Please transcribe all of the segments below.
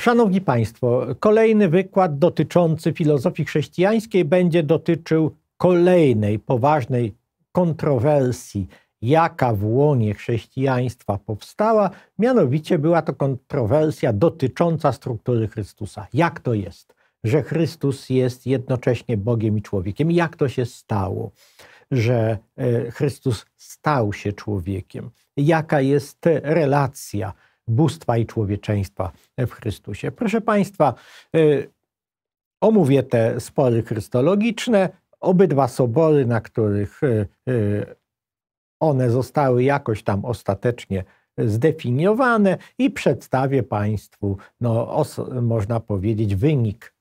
Szanowni Państwo, kolejny wykład dotyczący filozofii chrześcijańskiej będzie dotyczył kolejnej poważnej kontrowersji, jaka w łonie chrześcijaństwa powstała, mianowicie była to kontrowersja dotycząca struktury Chrystusa. Jak to jest, że Chrystus jest jednocześnie Bogiem i człowiekiem? Jak to się stało, że e, Chrystus stał się człowiekiem? Jaka jest relacja bóstwa i człowieczeństwa w Chrystusie? Proszę Państwa, e, omówię te spory chrystologiczne. Obydwa sobory, na których y, y, one zostały jakoś tam ostatecznie zdefiniowane i przedstawię Państwu, no, można powiedzieć, wynik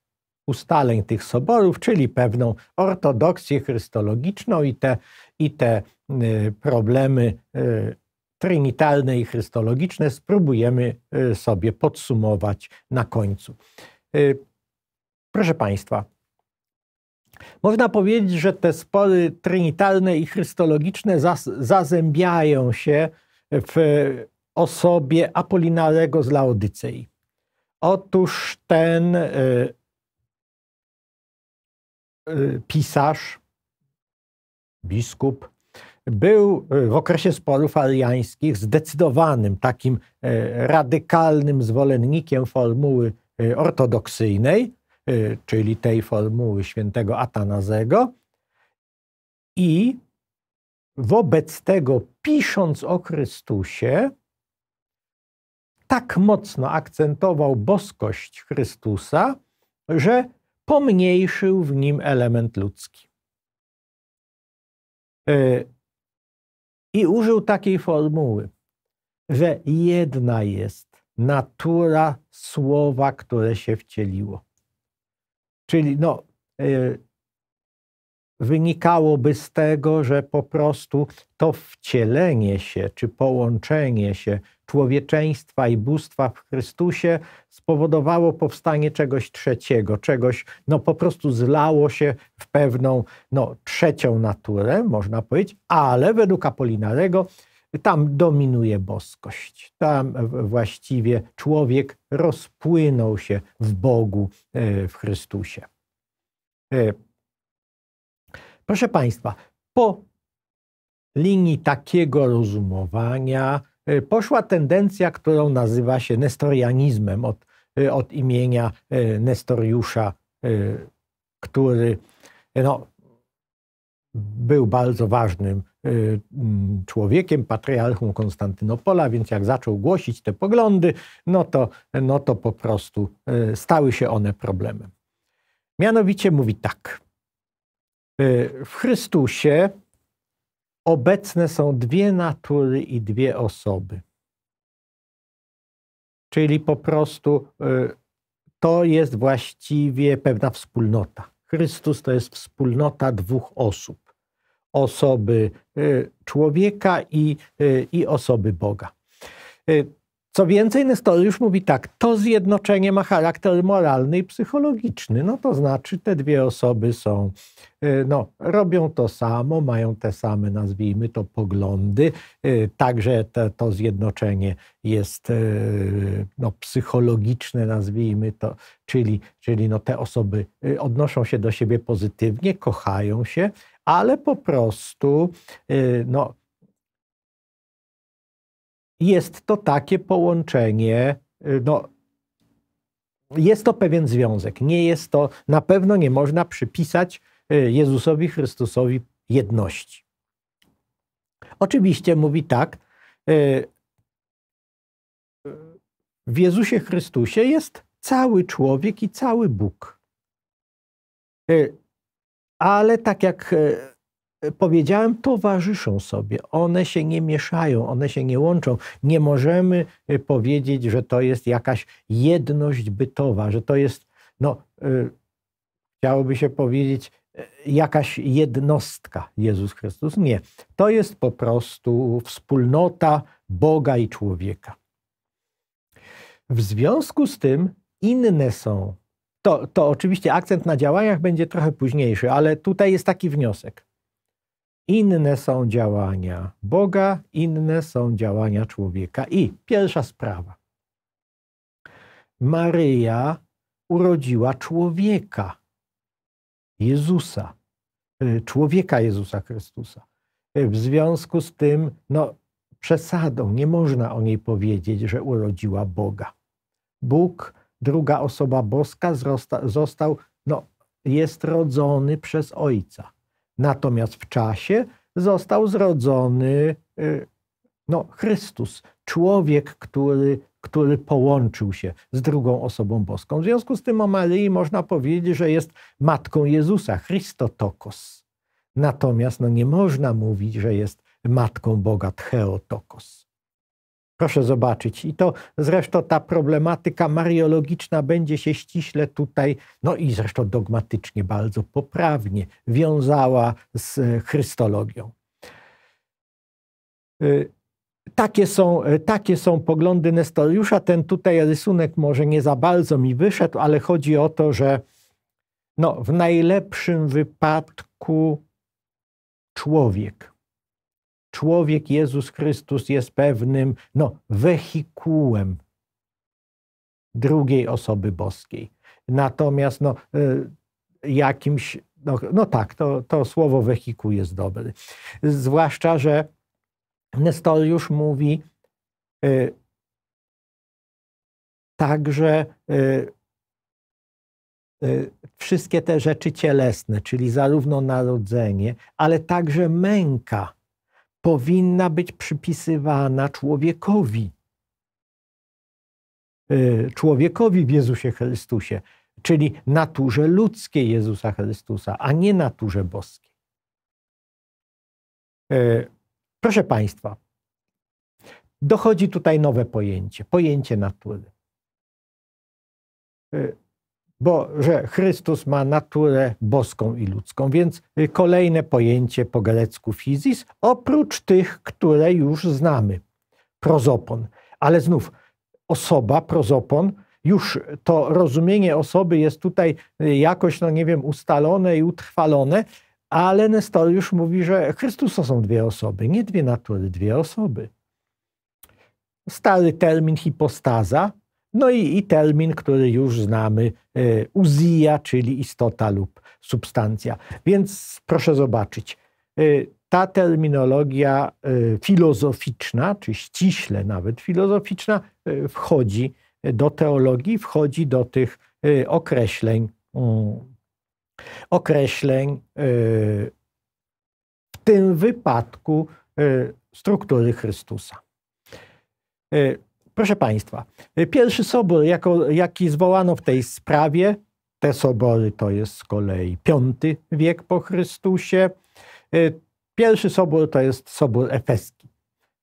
ustaleń tych soborów, czyli pewną ortodoksję chrystologiczną i te, i te y, problemy trinitalne i chrystologiczne spróbujemy sobie podsumować na końcu. Proszę Państwa, można powiedzieć, że te spory trinitalne i chrystologiczne zazębiają się w osobie Apolinarego z Laodycei. Otóż ten y, y, pisarz, biskup, był w okresie sporów ariańskich zdecydowanym takim y, radykalnym zwolennikiem formuły ortodoksyjnej, Y, czyli tej formuły świętego Atanazego. I wobec tego, pisząc o Chrystusie, tak mocno akcentował boskość Chrystusa, że pomniejszył w nim element ludzki. Y, I użył takiej formuły, że jedna jest natura słowa, które się wcieliło. Czyli no, y, wynikałoby z tego, że po prostu to wcielenie się czy połączenie się człowieczeństwa i bóstwa w Chrystusie spowodowało powstanie czegoś trzeciego, czegoś, no po prostu zlało się w pewną, no trzecią naturę, można powiedzieć, ale według Apolinarego tam dominuje boskość. Tam właściwie człowiek rozpłynął się w Bogu, e, w Chrystusie. E, proszę Państwa, po linii takiego rozumowania e, poszła tendencja, którą nazywa się nestorianizmem od, od imienia Nestoriusza, który no, był bardzo ważnym Y, mm, człowiekiem, patriarchą Konstantynopola, więc jak zaczął głosić te poglądy, no to, no to po prostu y, stały się one problemem. Mianowicie mówi tak. Y, w Chrystusie obecne są dwie natury i dwie osoby. Czyli po prostu to jest właściwie pewna wspólnota. Chrystus to jest wspólnota dwóch osób osoby y, człowieka i, y, i osoby Boga. Y, co więcej, Nestoriusz mówi tak, to zjednoczenie ma charakter moralny i psychologiczny. No to znaczy, te dwie osoby są, y, no, robią to samo, mają te same, nazwijmy to, poglądy. Y, także to zjednoczenie jest y, no, psychologiczne, nazwijmy to, czyli, czyli no, te osoby odnoszą się do siebie pozytywnie, kochają się, ale po prostu no, jest to takie połączenie, y, no, jest to pewien związek. Nie jest to, na pewno nie można przypisać y, Jezusowi Chrystusowi jedności. Oczywiście mówi tak, y, w Jezusie Chrystusie jest cały człowiek i cały Bóg. Ale tak jak E, powiedziałem, towarzyszą sobie. One się nie mieszają, one się nie łączą. Nie możemy e, powiedzieć, że to jest jakaś jedność bytowa, że to jest, no, e, chciałoby się powiedzieć, jakaś jednostka Jezus Chrystus. Nie. To jest po prostu wspólnota Boga i człowieka. W związku z tym inne są. To, to oczywiście akcent na działaniach będzie trochę późniejszy, ale tutaj jest taki wniosek inne są działania Boga, inne są działania człowieka. I pierwsza sprawa. Maryja urodziła człowieka, Jezusa, y, człowieka Jezusa Chrystusa. Y, w związku z tym, no, przesadą, nie można o niej powiedzieć, że urodziła Boga. Bóg, druga osoba boska, został, no, jest rodzony przez Ojca. Natomiast w czasie został zrodzony y, no, Chrystus, człowiek, który, który połączył się z drugą osobą boską. W związku z tym o Maryi można powiedzieć, że jest matką Jezusa, Christotokos. Natomiast no, nie można mówić, że jest matką Boga, Theotokos. Proszę zobaczyć. I to zresztą ta problematyka mariologiczna będzie się ściśle tutaj, no i zresztą dogmatycznie, bardzo poprawnie wiązała z e, chrystologią. E, takie są, e, takie są poglądy Nestoriusza. Ten tutaj rysunek może nie za bardzo mi wyszedł, ale chodzi o to, że no, w najlepszym wypadku człowiek człowiek Jezus Chrystus jest pewnym no, wehikułem drugiej osoby boskiej. Natomiast no, y, jakimś, no, no tak, to, to słowo wehikuł jest dobre. Zwłaszcza, że Nestoriusz mówi y, także y, y, wszystkie te rzeczy cielesne, czyli zarówno narodzenie, ale także męka powinna być przypisywana człowiekowi. E, człowiekowi w Jezusie Chrystusie, czyli naturze ludzkiej Jezusa Chrystusa, a nie naturze boskiej. E, proszę Państwa, dochodzi tutaj nowe pojęcie pojęcie natury. E, bo że Chrystus ma naturę boską i ludzką, więc y, kolejne pojęcie po grecku fizis, oprócz tych, które już znamy. Prozopon. Ale znów, osoba, prozopon, już to rozumienie osoby jest tutaj y, jakoś, no nie wiem, ustalone i utrwalone, ale Nestor już mówi, że Chrystus to są dwie osoby, nie dwie natury, dwie osoby. Stary termin hipostaza no i, i termin, który już znamy, e, uzija, czyli istota lub substancja. Więc proszę zobaczyć, e, ta terminologia e, filozoficzna, czy ściśle nawet filozoficzna, wchodzi do teologii, wchodzi do tych określeń, mm, określeń w tym wypadku struktury Chrystusa. Proszę Państwa, pierwszy sobór, jako, jaki zwołano w tej sprawie, te sobory to jest z kolei V wiek po Chrystusie. Y, pierwszy sobór, to jest sobór efeski.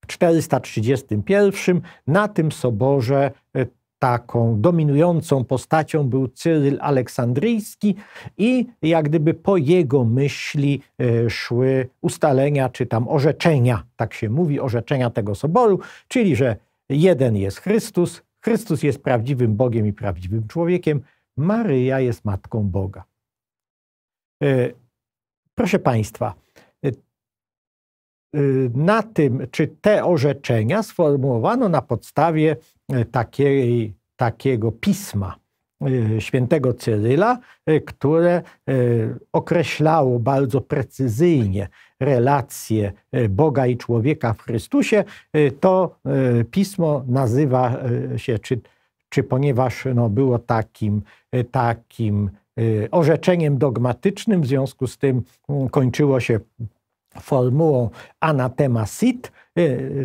W 431 na tym soborze y, taką dominującą postacią był Cyryl Aleksandryjski i jak gdyby po jego myśli y, szły ustalenia czy tam orzeczenia, tak się mówi, orzeczenia tego soboru, czyli że Jeden jest Chrystus, Chrystus jest prawdziwym Bogiem i prawdziwym człowiekiem, Maryja jest matką Boga. E, proszę Państwa, e, e, na tym, czy te orzeczenia sformułowano na podstawie takiej, takiego pisma świętego Cyryla, które określało bardzo precyzyjnie relację e, Boga i człowieka w Chrystusie, e, to e, pismo nazywa się, czy, czy ponieważ no, było takim, takim orzeczeniem dogmatycznym, w związku z tym mm, kończyło się formułą anatema sit,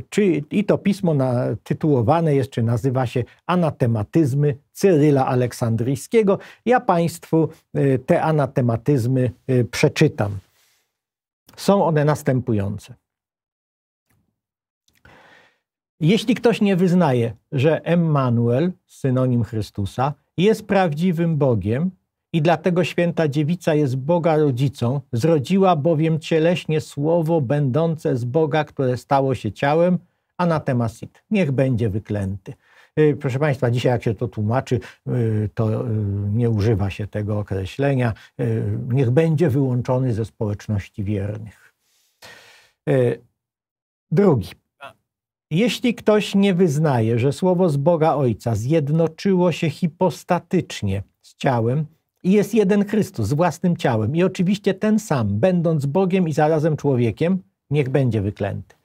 czy, i to pismo na, tytułowane jest, czy nazywa się Anatematyzmy Cyryla Aleksandryjskiego. Ja Państwu te anatematyzmy przeczytam. Są one następujące. Jeśli ktoś nie wyznaje, że Emmanuel, synonim Chrystusa, jest prawdziwym Bogiem i dlatego święta dziewica jest Boga rodzicą, zrodziła bowiem cieleśnie słowo będące z Boga, które stało się ciałem, anatemasit. Niech będzie wyklęty. Y, proszę Państwa, dzisiaj jak się to tłumaczy, y, to y, nie używa się tego określenia. Niech będzie wyłączony ze społeczności wiernych. Drugi. Jeśli ktoś nie wyznaje, że słowo z Boga Ojca zjednoczyło się hipostatycznie z ciałem i jest jeden Chrystus z własnym ciałem i oczywiście ten sam, będąc Bogiem i zarazem człowiekiem, niech będzie wyklęty.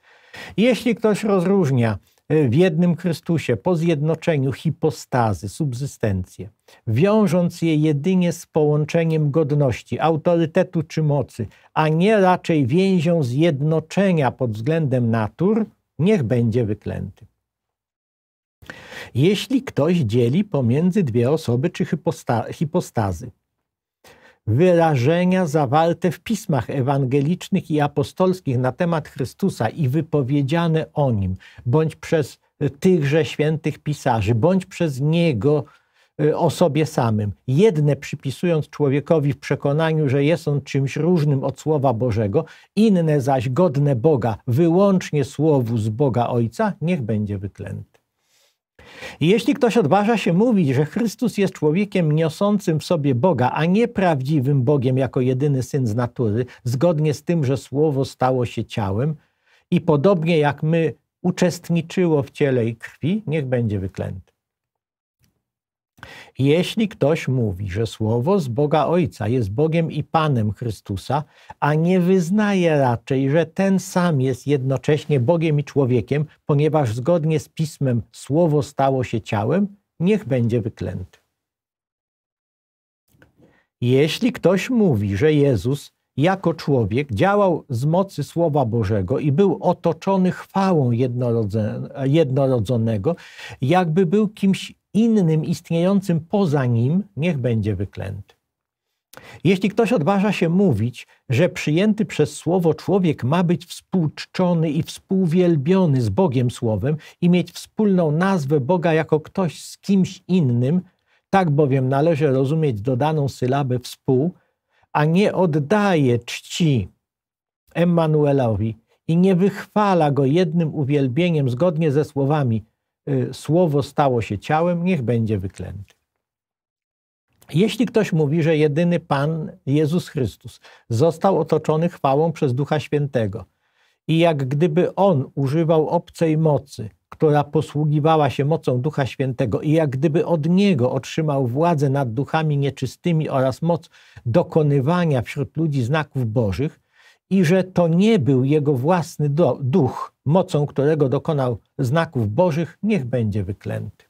Jeśli ktoś rozróżnia Y, w jednym Chrystusie, po zjednoczeniu hipostazy, subsystencję, wiążąc je jedynie z połączeniem godności, autorytetu czy mocy, a nie raczej więzią zjednoczenia pod względem natur, niech będzie wyklęty. Jeśli ktoś dzieli pomiędzy dwie osoby czy hiposta hipostazy, wyrażenia zawarte w pismach ewangelicznych i apostolskich na temat Chrystusa i wypowiedziane o nim, bądź przez tychże świętych pisarzy, bądź przez niego y, o sobie samym. Jedne przypisując człowiekowi w przekonaniu, że jest on czymś różnym od Słowa Bożego, inne zaś godne Boga, wyłącznie Słowu z Boga Ojca, niech będzie wyklęty. Jeśli ktoś odważa się mówić, że Chrystus jest człowiekiem niosącym w sobie Boga, a nie prawdziwym Bogiem jako jedyny syn z natury, zgodnie z tym, że Słowo stało się ciałem i podobnie jak my uczestniczyło w ciele i krwi, niech będzie wyklęty. Jeśli ktoś mówi, że słowo z Boga Ojca jest Bogiem i Panem Chrystusa, a nie wyznaje raczej, że ten sam jest jednocześnie Bogiem i człowiekiem, ponieważ zgodnie z pismem słowo stało się ciałem, niech będzie wyklęty. Jeśli ktoś mówi, że Jezus jako człowiek działał z mocy Słowa Bożego i był otoczony chwałą jednorodzonego, jakby był kimś innym istniejącym poza nim niech będzie wyklęty. Jeśli ktoś odważa się mówić, że przyjęty przez słowo człowiek ma być współczczony i współwielbiony z Bogiem Słowem i mieć wspólną nazwę Boga jako ktoś z kimś innym, tak bowiem należy rozumieć dodaną sylabę współ, a nie oddaje czci Emmanuelowi i nie wychwala go jednym uwielbieniem zgodnie ze słowami – Y, słowo stało się ciałem, niech będzie wyklęty. Jeśli ktoś mówi, że jedyny Pan Jezus Chrystus został otoczony chwałą przez Ducha Świętego i jak gdyby on używał obcej mocy, która posługiwała się mocą Ducha Świętego i jak gdyby od niego otrzymał władzę nad duchami nieczystymi oraz moc dokonywania wśród ludzi znaków bożych, i że to nie był jego własny do, duch, mocą którego dokonał znaków bożych, niech będzie wyklęty.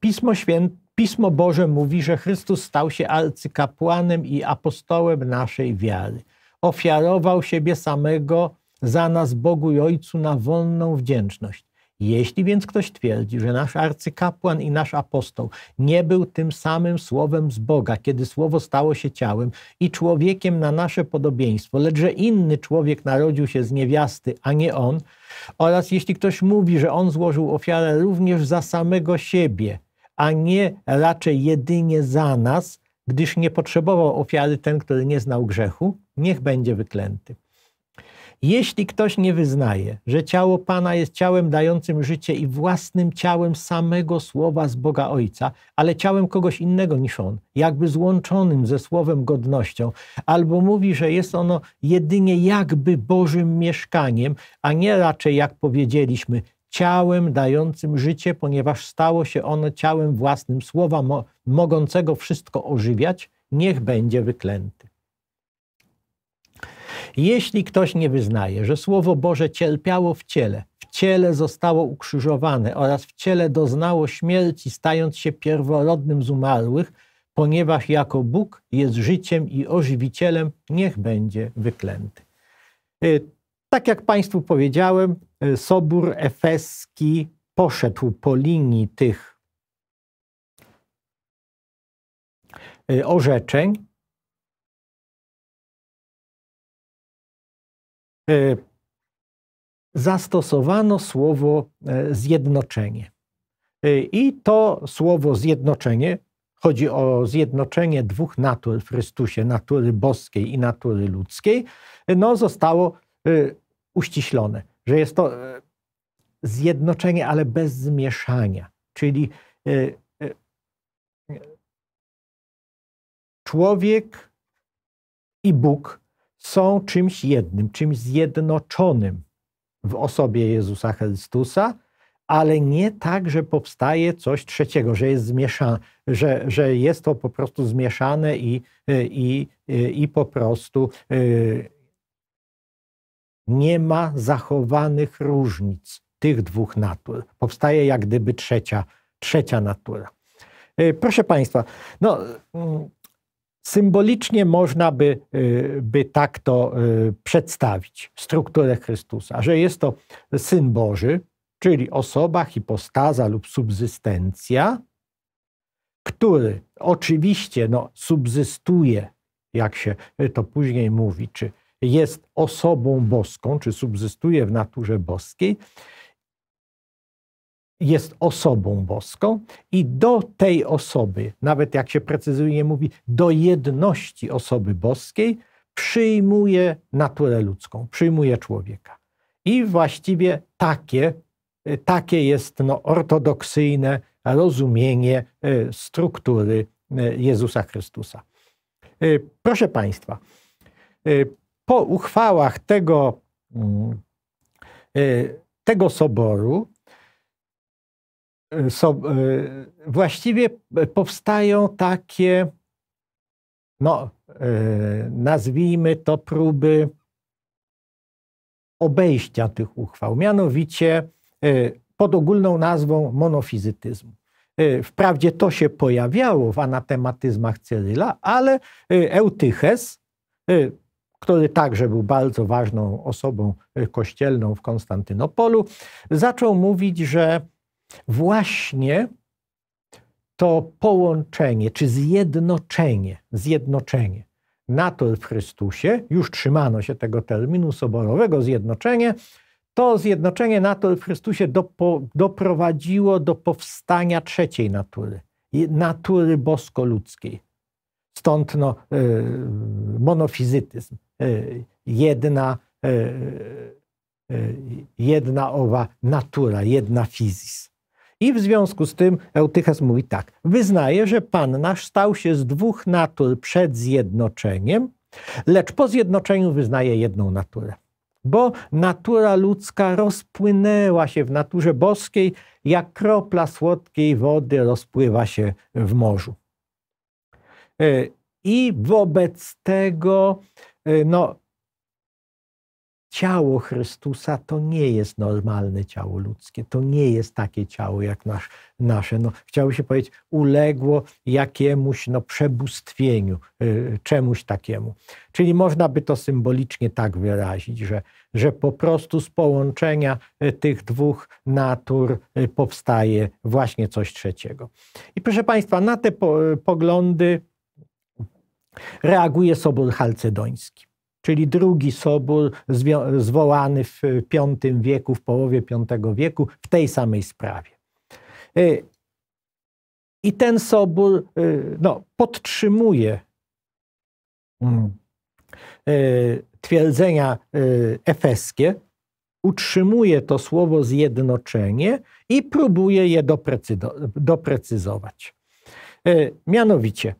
Pismo, Święt, Pismo Boże mówi, że Chrystus stał się arcykapłanem i apostołem naszej wiary. Ofiarował siebie samego za nas Bogu i Ojcu na wolną wdzięczność. Jeśli więc ktoś twierdzi, że nasz arcykapłan i nasz apostoł nie był tym samym słowem z Boga, kiedy słowo stało się ciałem i człowiekiem na nasze podobieństwo, lecz że inny człowiek narodził się z niewiasty, a nie on, oraz jeśli ktoś mówi, że on złożył ofiarę również za samego siebie, a nie raczej jedynie za nas, gdyż nie potrzebował ofiary ten, który nie znał grzechu, niech będzie wyklęty. Jeśli ktoś nie wyznaje, że ciało Pana jest ciałem dającym życie i własnym ciałem samego słowa z Boga Ojca, ale ciałem kogoś innego niż On, jakby złączonym ze słowem godnością, albo mówi, że jest ono jedynie jakby Bożym mieszkaniem, a nie raczej, jak powiedzieliśmy, ciałem dającym życie, ponieważ stało się ono ciałem własnym słowa mo mogącego wszystko ożywiać, niech będzie wyklęty. Jeśli ktoś nie wyznaje, że Słowo Boże cierpiało w ciele, w ciele zostało ukrzyżowane oraz w ciele doznało śmierci, stając się pierworodnym z umarłych, ponieważ jako Bóg jest życiem i ożywicielem, niech będzie wyklęty. Y, tak jak Państwu powiedziałem, y, Sobór Efeski poszedł po linii tych y, orzeczeń E, zastosowano słowo e, zjednoczenie. E, I to słowo zjednoczenie, chodzi o zjednoczenie dwóch natur w Chrystusie, natury boskiej i natury ludzkiej, no zostało uściślone, że jest to zjednoczenie, ale bez zmieszania, czyli człowiek i Bóg są czymś jednym, czymś zjednoczonym w osobie Jezusa Chrystusa, ale nie tak, że powstaje coś trzeciego, że jest zmieszane, że, że jest to po prostu zmieszane i, i, i po prostu y, nie ma zachowanych różnic tych dwóch natur. Powstaje jak gdyby trzecia, trzecia natura. Y, proszę Państwa, no, mm, Symbolicznie można by, y, by tak to y, przedstawić, strukturę Chrystusa, że jest to Syn Boży, czyli osoba, hipostaza lub subsystencja, który oczywiście no, subzystuje, jak się to później mówi, czy jest osobą boską, czy subzystuje w naturze boskiej, jest osobą boską i do tej osoby, nawet jak się precyzyjnie mówi, do jedności osoby boskiej, przyjmuje naturę ludzką, przyjmuje człowieka. I właściwie takie, y, takie jest no, ortodoksyjne rozumienie y, struktury y, Jezusa Chrystusa. Proszę Państwa, po uchwałach tego, mm, tego soboru so, e, właściwie powstają takie, no, e, nazwijmy to próby obejścia tych uchwał, mianowicie e, pod ogólną nazwą monofizytyzmu. Wprawdzie to się pojawiało w anatematyzmach Cyryla, ale Eutyches, który także był bardzo ważną osobą kościelną w Konstantynopolu, zaczął mówić, że Właśnie to połączenie, czy zjednoczenie, zjednoczenie NATO w Chrystusie, już trzymano się tego terminu soborowego, zjednoczenie, to zjednoczenie NATO w Chrystusie dopo, doprowadziło do powstania trzeciej natury, natury bosko-ludzkiej. Stąd no, y, monofizytyzm. Y, jedna, y, jedna owa natura, jedna fizis. I w związku z tym Eutyches mówi tak, wyznaje, że Pan nasz stał się z dwóch natur przed zjednoczeniem, lecz po zjednoczeniu wyznaje jedną naturę. Bo natura ludzka rozpłynęła się w naturze boskiej, jak kropla słodkiej wody rozpływa się w morzu. E, I wobec tego e, no, ciało Chrystusa to nie jest normalne ciało ludzkie, to nie jest takie ciało jak nasz, nasze. No, chciałoby się powiedzieć, uległo jakiemuś no, przebóstwieniu, y, czemuś takiemu. Czyli można by to symbolicznie tak wyrazić, że, że po prostu z połączenia y, tych dwóch natur y, powstaje właśnie coś trzeciego. I proszę Państwa, na te po, poglądy reaguje Sobór Chalcedoński czyli drugi Sobór zwołany w V wieku, w połowie V wieku, w tej samej sprawie. Y, I ten Sobór y, no, podtrzymuje mm, y, twierdzenia efeskie, utrzymuje to słowo zjednoczenie i próbuje je doprecyzować. Mianowicie,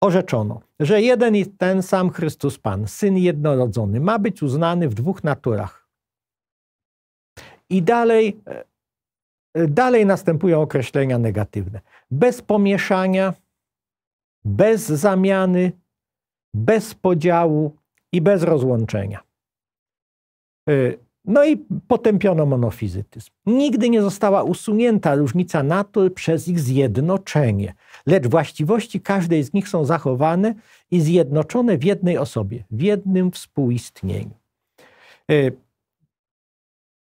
orzeczono, że jeden i ten sam Chrystus Pan, Syn Jednorodzony, ma być uznany w dwóch naturach. I dalej, e, dalej następują określenia negatywne. Bez pomieszania, bez zamiany, bez podziału i bez rozłączenia. E, no i potępiono monofizytyzm. Nigdy nie została usunięta różnica natur przez ich zjednoczenie, lecz właściwości każdej z nich są zachowane i zjednoczone w jednej osobie, w jednym współistnieniu. E,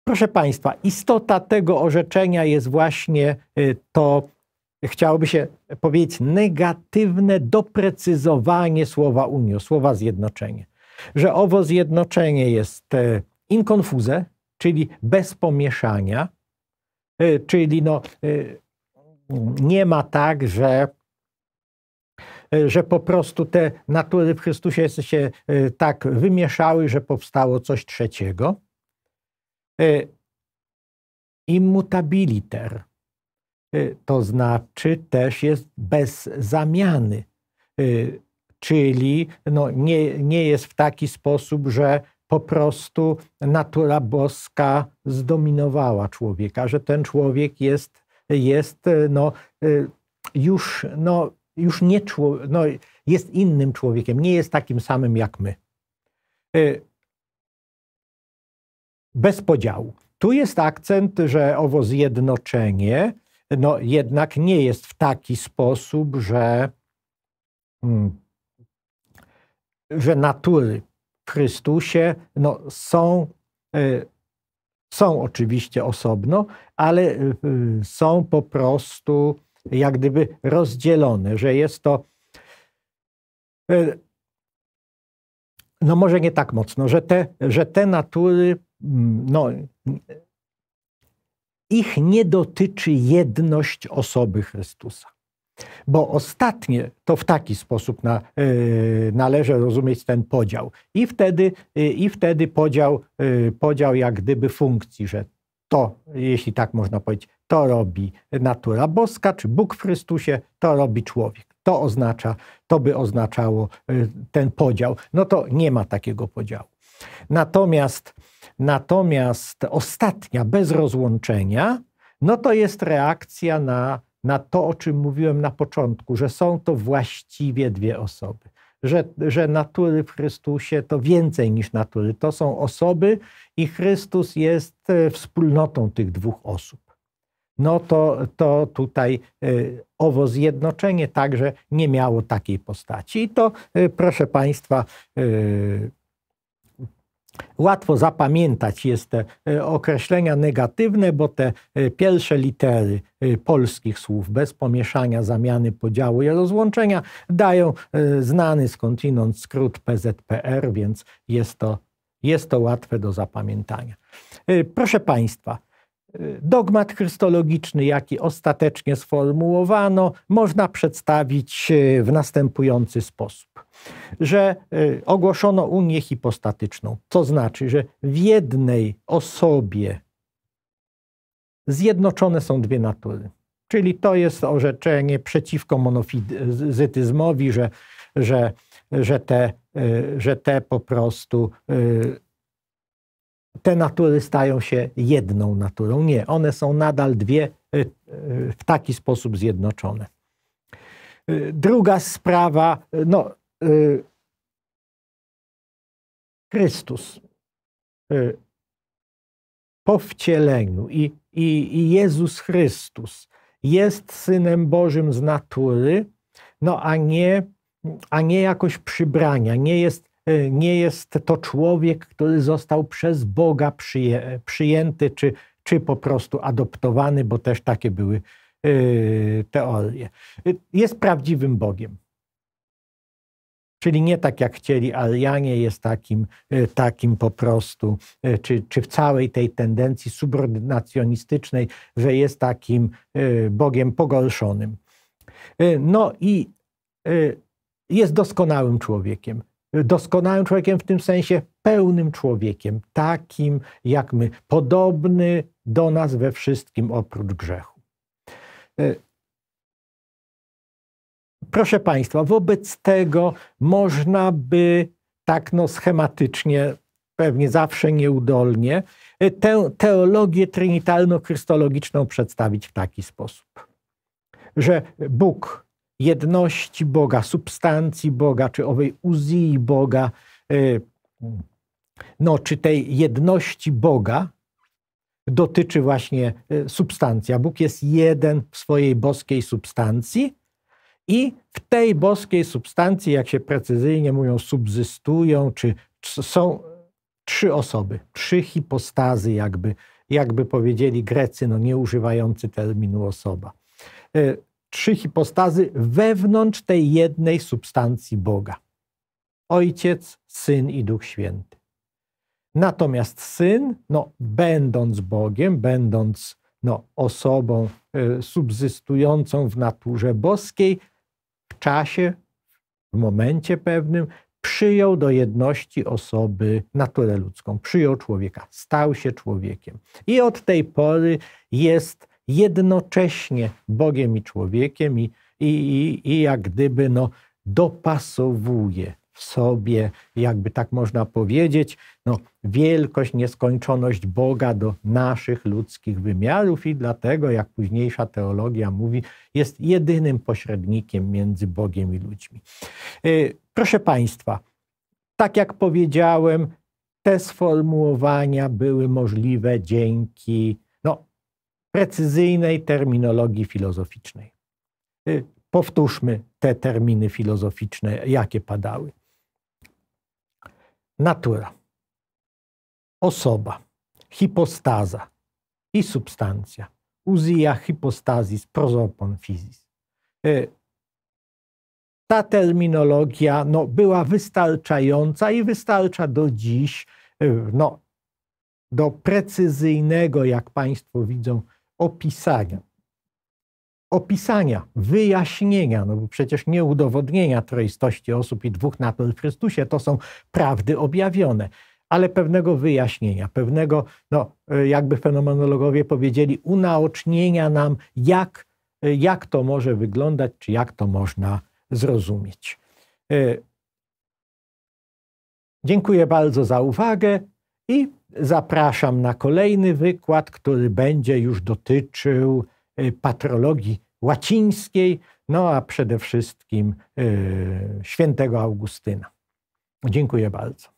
proszę Państwa, istota tego orzeczenia jest właśnie e, to, chciałoby się powiedzieć, negatywne doprecyzowanie słowa unio, słowa zjednoczenie. Że owo zjednoczenie jest e, in confuse, czyli bez pomieszania, y, czyli no, y, nie ma tak, że y, że po prostu te natury w Chrystusie się tak wymieszały, że powstało coś trzeciego. Immutabiliter, to znaczy też jest bez zamiany, czyli no nie, nie jest w taki sposób, że po prostu natura boska zdominowała człowieka, że ten człowiek jest, jest e, no, e, już, no, już nie człowiek, no, jest innym człowiekiem, nie jest takim samym jak my. E, bez podziału. Tu jest akcent, że owo zjednoczenie no, jednak nie jest w taki sposób, że, hmm, że natury Chrystusie no, są, e, są oczywiście osobno, ale e, są po prostu jak gdyby rozdzielone, że jest to e, no może nie tak mocno, że te, że te natury, mm, no, ich nie dotyczy jedność osoby Chrystusa. Bo ostatnie to w taki sposób na, y, należy rozumieć ten podział. I wtedy, y, i wtedy podział, y, podział jak gdyby funkcji, że to, jeśli tak można powiedzieć, to robi natura boska, czy Bóg w Chrystusie, to robi człowiek. To oznacza, to by oznaczało ten podział. No to nie ma takiego podziału. Natomiast, natomiast ostatnia, bez rozłączenia, no to jest reakcja na na to, o czym mówiłem na początku, że są to właściwie dwie osoby. Że, że natury w Chrystusie to więcej niż natury. To są osoby i Chrystus jest e, wspólnotą tych dwóch osób. No to, to tutaj e, owo zjednoczenie także nie miało takiej postaci. I to, e, proszę Państwa, Łatwo zapamiętać jest te e, określenia negatywne, bo te e, pierwsze litery e, polskich słów bez pomieszania, zamiany, podziału i rozłączenia dają znany skądinąd skrót PZPR, więc jest to, jest to łatwe do zapamiętania. Proszę Państwa, dogmat chrystologiczny, jaki ostatecznie sformułowano, można przedstawić e, w następujący sposób. Że e, ogłoszono unię hipostatyczną, Co znaczy, że w jednej osobie zjednoczone są dwie natury. Czyli to jest orzeczenie przeciwko monofizytyzmowi, że, że, że, te, e, że te po prostu te natury stają się jedną naturą. Nie, one są nadal dwie y, y, w taki sposób zjednoczone. Y, druga sprawa, no, Chrystus po wcieleniu i, i, i Jezus Chrystus jest Synem Bożym z natury, no a nie, a nie jakoś przybrania, nie jest Y, nie jest to człowiek, który został przez Boga przyjęty, czy, czy po prostu adoptowany, bo też takie były y, teorie. Y, jest prawdziwym Bogiem. Czyli nie tak jak chcieli Arianie, jest takim, takim po prostu, czy, czy w całej tej tendencji subordynacjonistycznej, że jest takim Bogiem pogorszonym. No i jest doskonałym człowiekiem doskonałym człowiekiem w tym sensie, pełnym człowiekiem, takim jak my, podobny do nas we wszystkim oprócz grzechu. E, proszę Państwa, wobec tego można by tak no schematycznie, pewnie zawsze nieudolnie, e, tę teologię trinitalno-krystologiczną przedstawić w taki sposób, że Bóg jedności Boga, substancji Boga, czy owej uzji Boga, y, no, czy tej jedności Boga dotyczy właśnie y, substancja. Bóg jest jeden w swojej boskiej substancji i w tej boskiej substancji, jak się precyzyjnie mówią, subzystują, czy są trzy osoby, trzy hipostazy, jakby, jakby powiedzieli Grecy, no nie używający terminu osoba. Y, trzy hipostazy wewnątrz tej jednej substancji Boga: Ojciec, Syn i Duch Święty. Natomiast Syn, no, będąc Bogiem, będąc no, osobą y, e, subsystującą w naturze boskiej, w czasie, w momencie pewnym, przyjął do jedności osoby naturę ludzką, przyjął człowieka, stał się człowiekiem. I od tej pory jest jednocześnie Bogiem i człowiekiem i, i, i, i jak gdyby no, dopasowuje w sobie, jakby tak można powiedzieć, no, wielkość, nieskończoność Boga do naszych ludzkich wymiarów i dlatego, jak późniejsza teologia mówi, jest jedynym pośrednikiem między Bogiem i ludźmi. Y, proszę Państwa, tak jak powiedziałem, te sformułowania były możliwe dzięki precyzyjnej terminologii filozoficznej. Y, powtórzmy te terminy filozoficzne, jakie padały. Natura, osoba, hipostaza i substancja. Uzia hypostasis, prosopon physis. Y, ta terminologia no, była wystarczająca i wystarcza do dziś y, no, do precyzyjnego, jak Państwo widzą, opisania. Opisania, wyjaśnienia, no bo przecież nie udowodnienia trojstości osób i dwóch natur w Chrystusie, to są prawdy objawione, ale pewnego wyjaśnienia, pewnego, no jakby fenomenologowie powiedzieli, unaocznienia nam, jak, jak to może wyglądać, czy jak to można zrozumieć. E, dziękuję bardzo za uwagę. I zapraszam na kolejny wykład, który będzie już dotyczył e, patrologii łacińskiej, no a przede wszystkim e, świętego Augustyna. Dziękuję bardzo.